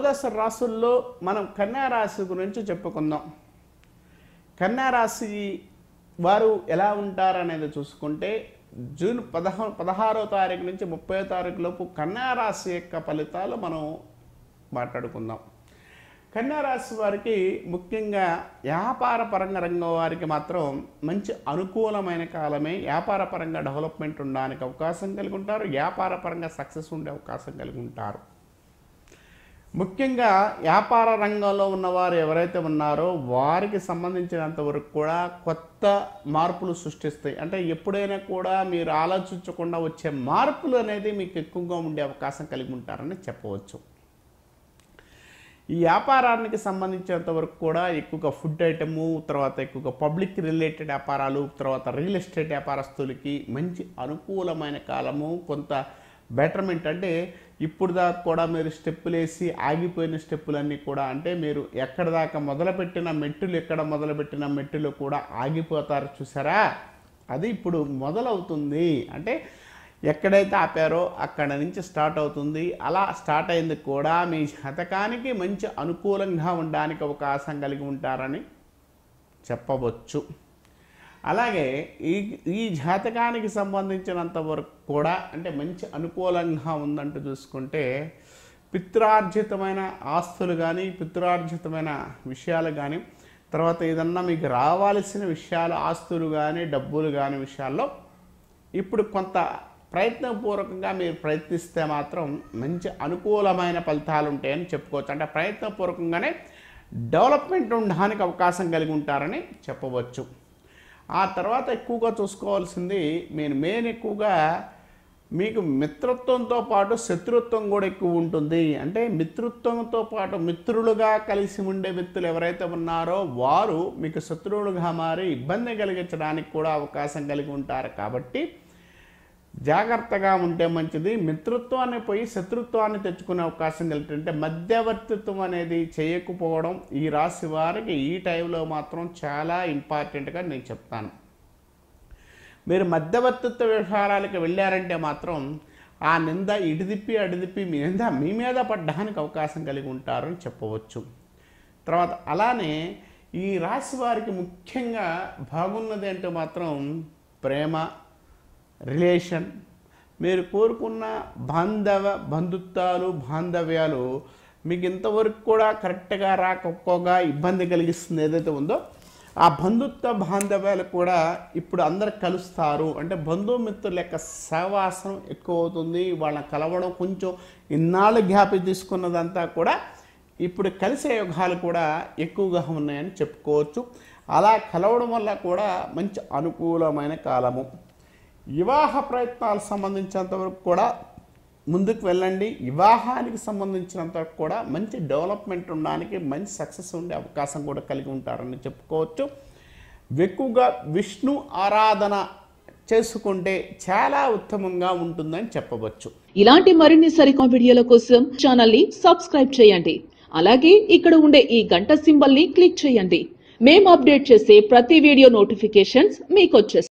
ద్వాదశ రాసుల్లో మనం కన్యారాశి గురించి చెప్పుకుందాం కన్యారాశి వారు ఎలా ఉంటారనేది చూసుకుంటే జూన్ పదహ పదహారో తారీఖు నుంచి ముప్పై తారీఖు లోపు రాశి యొక్క ఫలితాలు మనం మాట్లాడుకుందాం కన్యారాశి వారికి ముఖ్యంగా వ్యాపార పరంగా రంగం వారికి మాత్రం మంచి అనుకూలమైన కాలమే వ్యాపార పరంగా డెవలప్మెంట్ ఉండడానికి అవకాశం కలిగి ఉంటారు వ్యాపార పరంగా సక్సెస్ ఉండే అవకాశం కలిగి ఉంటారు ముఖ్యంగా వ్యాపార రంగంలో ఉన్నవారు ఎవరైతే ఉన్నారో వారికి సంబంధించినంత వరకు కూడా కొత్త మార్పులు సృష్టిస్తాయి అంటే ఎప్పుడైనా కూడా మీరు ఆలోచించకుండా వచ్చే మార్పులు అనేది మీకు ఎక్కువగా ఉండే అవకాశం కలిగి ఉంటారని చెప్పవచ్చు ఈ వ్యాపారానికి సంబంధించినంత వరకు కూడా ఎక్కువగా ఫుడ్ ఐటము తర్వాత ఎక్కువగా పబ్లిక్ రిలేటెడ్ వ్యాపారాలు తర్వాత రియల్ ఎస్టేట్ వ్యాపారస్తులకి మంచి అనుకూలమైన కాలము కొంత బెటర్మెంట్ అంటే ఇప్పుడు దాకా కూడా మీరు స్టెప్పులు వేసి ఆగిపోయిన స్టెప్పులన్నీ కూడా అంటే మీరు ఎక్కడ దాకా మొదలుపెట్టిన మెట్టులు ఎక్కడ మొదలుపెట్టిన మెట్టులు కూడా ఆగిపోతారు చూసారా అది ఇప్పుడు మొదలవుతుంది అంటే ఎక్కడైతే ఆపారో అక్కడ నుంచి స్టార్ట్ అవుతుంది అలా స్టార్ట్ అయింది కూడా మీ శతకానికి మంచి అనుకూలంగా ఉండడానికి అవకాశం కలిగి ఉంటారని చెప్పవచ్చు అలాగే ఈ ఈ జాతకానికి సంబంధించినంత వరకు కూడా అంటే మంచి అనుకూలంగా ఉందంటూ చూసుకుంటే పిత్రార్జితమైన ఆస్తులు కానీ పిత్రార్జితమైన విషయాలు కానీ తర్వాత ఏదన్నా మీకు రావాల్సిన విషయాలు ఆస్తులు కానీ డబ్బులు కానీ విషయాల్లో ఇప్పుడు కొంత ప్రయత్నపూర్వకంగా మీరు ప్రయత్నిస్తే మాత్రం మంచి అనుకూలమైన ఫలితాలు ఉంటాయని చెప్పుకోవచ్చు అంటే ప్రయత్నపూర్వకంగానే డెవలప్మెంట్ ఉండడానికి అవకాశం కలిగి ఉంటారని చెప్పవచ్చు ఆ తర్వాత ఎక్కువగా చూసుకోవాల్సింది మీరు మెయిన్ ఎక్కువగా మీకు మిత్రత్వంతో పాటు శత్రుత్వం కూడా ఎక్కువ ఉంటుంది అంటే మిత్రుత్వంతో పాటు మిత్రులుగా కలిసి ఉండే వ్యక్తులు ఎవరైతే ఉన్నారో వారు మీకు శత్రువులుగా మారి ఇబ్బంది కలిగించడానికి కూడా అవకాశం కలిగి ఉంటారు కాబట్టి జాగ్రత్తగా ఉంటే మంచిది మిత్రత్వాన్ని పోయి శత్రుత్వాన్ని తెచ్చుకునే అవకాశం ఏంటంటే మధ్యవర్తిత్వం అనేది చేయకపోవడం ఈ రాశి వారికి ఈ టైంలో మాత్రం చాలా ఇంపార్టెంట్గా నేను చెప్తాను మీరు మధ్యవర్తిత్వ వ్యవహారాలకు వెళ్ళారంటే మాత్రం ఆ నింద ఇడిదిప్పి అడిదిప్పి మీ నింద మీ మీద పడ్డానికి అవకాశం కలిగి ఉంటారని చెప్పవచ్చు తర్వాత అలానే ఈ రాశి వారికి ముఖ్యంగా బాగున్నది అంటే మాత్రం ప్రేమ రిలేషన్ మీరు కోరుకున్న బాంధవ బంధుత్వాలు బాంధవ్యాలు మీకు ఇంతవరకు కూడా కరెక్ట్గా రాకపోగా ఇబ్బంది కలిగిస్తుంది ఏదైతే ఉందో ఆ బంధుత్వ బాంధవ్యాలు కూడా ఇప్పుడు అందరు కలుస్తారు అంటే బంధుమిత్రుల యొక్క సహవాసం ఎక్కువ అవుతుంది వాళ్ళని కలవడం కొంచెం ఇన్నాళ్ళు గ్యాప్ తీసుకున్నదంతా కూడా ఇప్పుడు కలిసే యుగాలు కూడా ఎక్కువగా ఉన్నాయని చెప్పుకోవచ్చు అలా కలవడం వల్ల కూడా మంచి అనుకూలమైన కాలము వివాహ ప్రయత్నాలకు సంబంధించినంతవరకు కూడా ముందుకు వెళ్ళండి వివాహానికి సంబంధించినంత కూడా మంచి డెవలప్మెంట్ ఉండడానికి మంచి సక్సెస్ ఉండే అవకాశం కూడా కలిగి ఉంటారని చెప్పుకోవచ్చు ఎక్కువగా విష్ణు ఆరాధన చేసుకుంటే చాలా ఉత్తమంగా ఉంటుందని చెప్పవచ్చు ఇలాంటి మరిన్ని సరికొ వీడియోల కోసం ఛానల్ ని సబ్స్క్రైబ్ చేయండి అలాగే ఇక్కడ ఉండే ఈ గంట సింబల్ ని క్లిక్ చేయండి మేము అప్డేట్ చేసే ప్రతి వీడియో నోటిఫికేషన్స్ మీకు